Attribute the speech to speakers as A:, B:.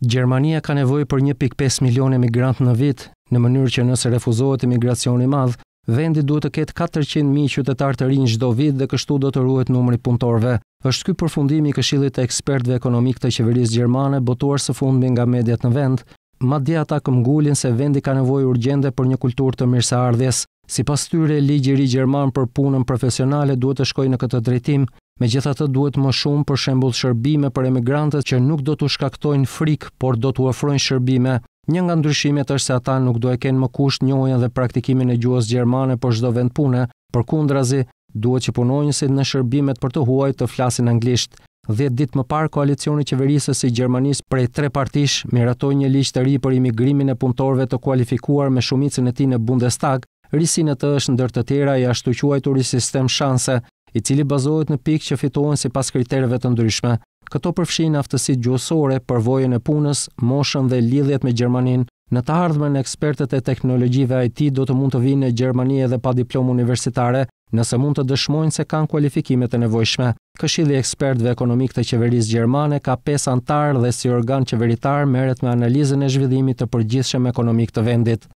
A: Gjermania ka nevojë për 1.5 milion emigrant në vit, në mënyrë që nëse refuzohet emigracioni madh, vendi duhet të ketë 400.000 qytetar të rinj çdo vit dhe kështu do të ruhet numri punëtorëve. Është ky përfundimi i Këshillit të Ekspertëve Ekonomik të Qeverisë Gjermane, botuar së fundmi nga mediat në vend, madje ata këmbgulin se vendi ka nevojë urgjente për një kulturë të mirëseardhjes. Sipas tyre, ligji i ri gjerman për punën profesionale duhet të shkojë në këtë drejtim, Me gjitha të duhet më shumë për shembul shërbime për emigrantët që nuk do të shkaktojnë frikë, por do të uafrojnë shërbime. Një nga ndryshimet është se ata nuk do e kenë më kusht njojën dhe praktikimin e gjuhës gjermane për shdo vend pune, për kundrazi, duhet që punojnësit në shërbimet për të huaj të flasin anglisht. 10 ditë më parë, koalicioni qeverisës si Gjermanisë prej tre partish miratoj një liqë të ri për imigrimin e punëtorve të kualifikuar me shumicën e ti në Bundestag, Risin e të është ndër të tjera i ashtu i sistem shanse, i cili bazohet në pikë që fitohen si pas kriterëve të ndryshme. Këto përfshin aftësit gjuhësore, përvojën e punës, moshën dhe lidhjet me Gjermaninë. Në të ardhmen ekspertët e teknologjive IT do të mund të vinë në Gjermani edhe pa diplomë universitare, nëse mund të dëshmojnë se kanë kualifikimet e nevojshme. Këshilli i ekspertëve ekonomik të qeverisë gjermane ka pesë antarë dhe si organ qeveritar merret me analizën e zhvillimit të përgjithshëm ekonomik të vendit.